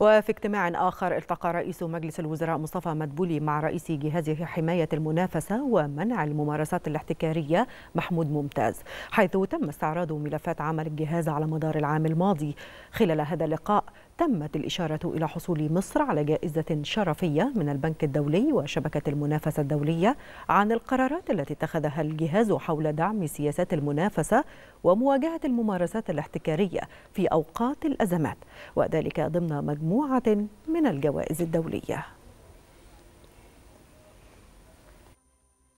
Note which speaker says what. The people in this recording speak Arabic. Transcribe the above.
Speaker 1: وفي اجتماع آخر التقى رئيس مجلس الوزراء مصطفى مدبولي مع رئيس جهاز حماية المنافسة ومنع الممارسات الاحتكارية محمود ممتاز حيث تم استعراض ملفات عمل الجهاز على مدار العام الماضي خلال هذا اللقاء تمت الإشارة إلى حصول مصر على جائزة شرفية من البنك الدولي وشبكة المنافسة الدولية عن القرارات التي اتخذها الجهاز حول دعم سياسات المنافسة ومواجهة الممارسات الاحتكارية في أوقات الأزمات وذلك ضمن مجموعة من الجوائز الدولية